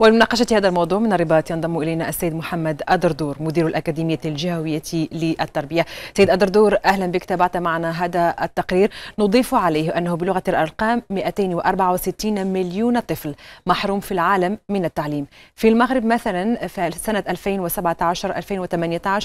ولمناقشة هذا الموضوع من الرباط ينضم إلينا السيد محمد أدردور مدير الأكاديمية الجهوية للتربية سيد أدردور أهلا بك تابعت معنا هذا التقرير نضيف عليه أنه بلغة الأرقام 264 مليون طفل محروم في العالم من التعليم في المغرب مثلا في سنة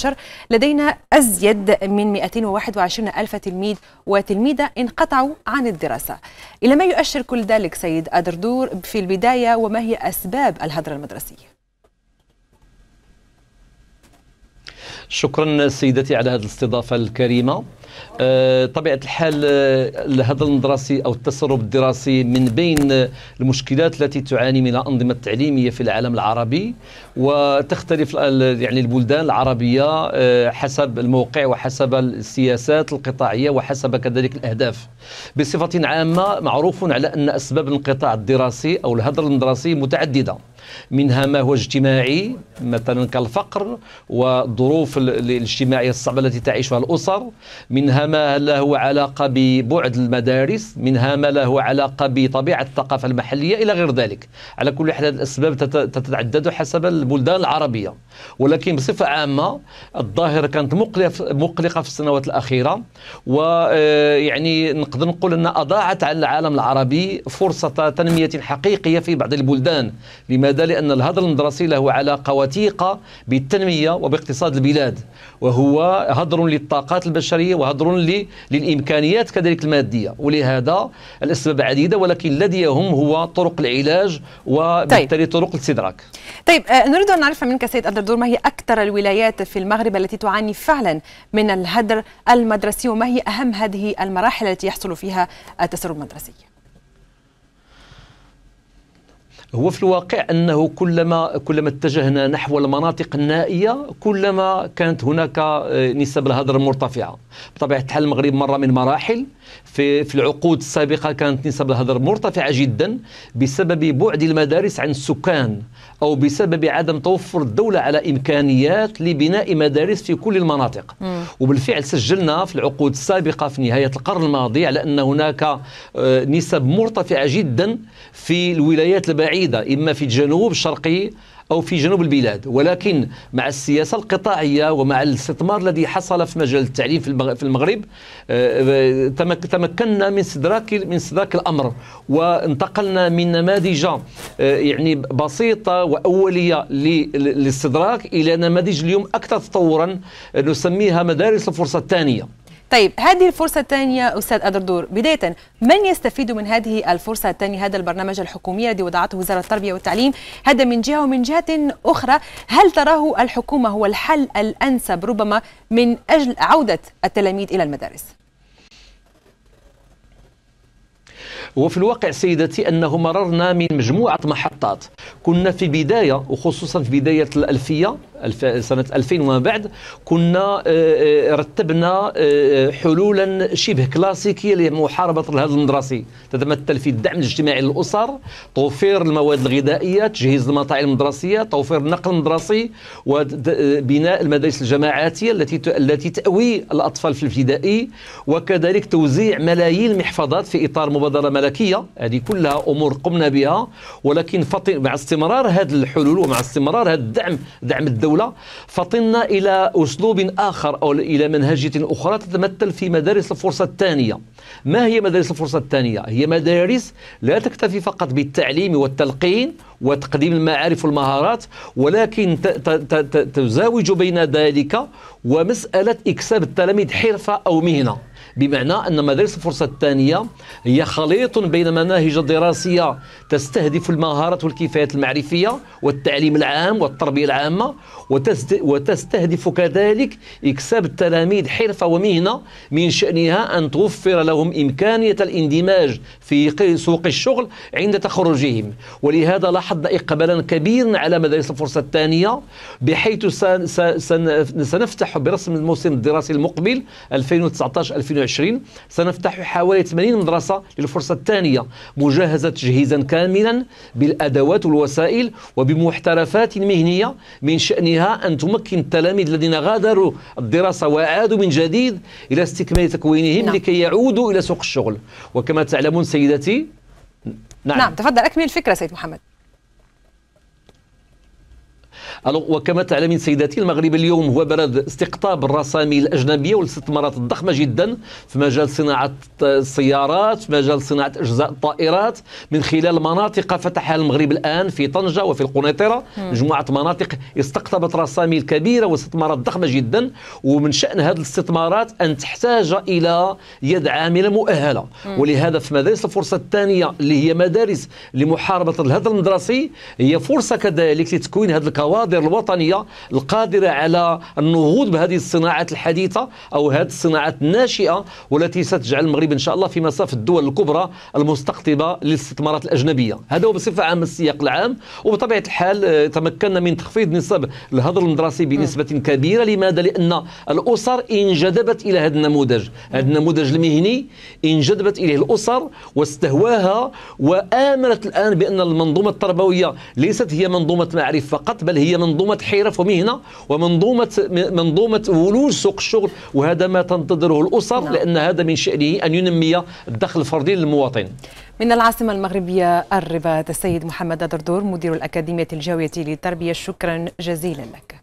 2017-2018 لدينا أزيد من 221 ألف تلميذ وتلميذة انقطعوا عن الدراسة إلى ما يؤشر كل ذلك سيد أدردور في البداية وما هي أسباب الهدرة المدرسية شكرا سيدتي على هذه الاستضافة الكريمة آه، طبيعه الحال الهدر آه، المدرسي او التسرب الدراسي من بين آه، المشكلات التي تعاني منها الانظمه التعليميه في العالم العربي وتختلف يعني البلدان العربيه حسب الموقع وحسب السياسات القطاعيه وحسب كذلك الاهداف بصفه عامه معروف على ان اسباب الانقطاع الدراسي او الهدر المدرسي متعدده منها ما هو اجتماعي مثلا كالفقر والظروف الاجتماعيه الصعبه التي تعيشها الاسر من منها ما له علاقة ببعد المدارس منها ما له علاقة بطبيعة الثقافة المحلية إلى غير ذلك على كل حال الأسباب تتعدد حسب البلدان العربية ولكن بصفة عامة الظاهرة كانت مقلقة في السنوات الأخيرة ويعني آه، نقدر نقول أن أضاعت على العالم العربي فرصة تنمية حقيقية في بعض البلدان لماذا؟ لأن الهدر المدرسي له علاقة وثيقة بالتنمية وباقتصاد البلاد وهو هدر للطاقات البشرية وهدر نهضروا للامكانيات كذلك الماديه ولهذا الاسباب عديده ولكن الذي يهم هو طرق العلاج وبالتالي طيب. طرق الاستدراك. طيب آه، نريد ان نعرف منك سيد الدردور ما هي اكثر الولايات في المغرب التي تعاني فعلا من الهدر المدرسي وما هي اهم هذه المراحل التي يحصل فيها التسرب المدرسي؟ هو في الواقع انه كلما كلما اتجهنا نحو المناطق النائيه كلما كانت هناك آه، نسب الهدر مرتفعه بطبيعه الحال المغرب مر من مراحل في في العقود السابقه كانت نسب الهدر مرتفعه جدا بسبب بعد المدارس عن السكان او بسبب عدم توفر الدوله على امكانيات لبناء مدارس في كل المناطق م. وبالفعل سجلنا في العقود السابقه في نهايه القرن الماضي على ان هناك آه، نسب مرتفعه جدا في الولايات البعيده السيدة إما في الجنوب الشرقي أو في جنوب البلاد ولكن مع السياسة القطاعية ومع الاستثمار الذي حصل في مجال التعليم في المغرب آه، آه، تمكنا من استدراك من استدراك الأمر وانتقلنا من نماذج آه، يعني بسيطة وأولية للاستدراك إلى نماذج اليوم أكثر تطورا نسميها مدارس الفرصة الثانية طيب هذه الفرصه الثانيه استاذ ادردور بدايه من يستفيد من هذه الفرصه الثانيه هذا البرنامج الحكومي الذي وضعته وزاره التربيه والتعليم هذا من جهه ومن جهه اخرى هل تراه الحكومه هو الحل الانسب ربما من اجل عوده التلاميذ الى المدارس وفي الواقع سيدتي أنه مررنا من مجموعة محطات كنا في بداية وخصوصا في بداية الألفية سنة 2000 وما بعد كنا آه، آه، رتبنا آه، حلولا شبه كلاسيكية لمحاربة الهدر المدرسي تتمثل في الدعم الاجتماعي للأسر توفير المواد الغذائية تجهيز المطاعم المدرسية توفير النقل المدرسي وبناء المدارس الجماعاتية التي التي تأوي الأطفال في الابتدائي وكذلك توزيع ملايين المحفظات في إطار مبادرة ملكية هذه كلها أمور قمنا بها ولكن مع استمرار هذه الحلول ومع استمرار هذا الدعم دعم الدولة الأولى فطنا إلى أسلوب آخر أو إلى منهجية أخرى تتمثل في مدارس الفرصة الثانية ما هي مدارس الفرصة الثانية؟ هي مدارس لا تكتفي فقط بالتعليم والتلقين وتقديم المعارف والمهارات ولكن تزاوج بين ذلك ومسألة إكساب التلاميذ حرفة أو مهنة بمعنى أن مدارس الفرصة الثانية هي خليط بين مناهج دراسية تستهدف المهارات والكفايات المعرفية والتعليم العام والتربية العامة وتستهدف كذلك إكساب التلاميذ حرفة ومهنة من شأنها أن توفر لهم إمكانية الاندماج في سوق الشغل عند تخرجهم ولهذا لاحظنا إقبالا كبيرا على مدارس الفرصة الثانية بحيث سنفتح برسم الموسم الدراسي المقبل 2019 2020 2020 سنفتح حوالي 80 مدرسة للفرصة الثانية مجهزة تجهيزا كاملا بالأدوات والوسائل وبمحترفات مهنية من شأنها أن تمكن التلاميذ الذين غادروا الدراسة وعادوا من جديد إلى استكمال تكوينهم نعم. لكي يعودوا إلى سوق الشغل وكما تعلمون سيدتي نعم, نعم تفضل أكمل الفكرة سيد محمد وكما تعلمين سيداتي المغرب اليوم هو بلد استقطاب الرسامي الأجنبية والاستثمارات الضخمة جدا في مجال صناعة السيارات في مجال صناعة أجزاء الطائرات من خلال مناطق فتحها المغرب الآن في طنجة وفي القنيطرة مجموعة مناطق استقطبت رسامي الكبيرة واستثمارات ضخمة جدا ومن شأن هذه الاستثمارات أن تحتاج إلى يد عاملة مؤهلة ولهذا في مدارس الفرصة الثانية اللي هي مدارس لمحاربة الهدر المدرسي هي فرصة كذلك لتكوين هذه الكوادر المصادر الوطنية القادرة على النهوض بهذه الصناعات الحديثة أو هذه الصناعات الناشئة والتي ستجعل المغرب إن شاء الله في مصاف الدول الكبرى المستقطبة للاستثمارات الأجنبية هذا هو بصفة عامة السياق العام وبطبيعة الحال آه، تمكنا من تخفيض نسب الهدر المدرسي بنسبة نعم. كبيرة لماذا؟ لأن الأسر انجذبت إلى هذا النموذج هذا نعم. النموذج المهني انجذبت إليه الأسر واستهواها وآمنت الآن بأن المنظومة التربوية ليست هي منظومة معرفة فقط بل هي منظومه حرف ومهنه ومنظومه منظومه ولوج سوق الشغل وهذا ما تنتظره الاسر لا. نعم. لان هذا من شانه ان ينمي الدخل الفردي للمواطن من العاصمة المغربية الرباط السيد محمد دردور مدير الأكاديمية الجوية للتربية شكرا جزيلا لك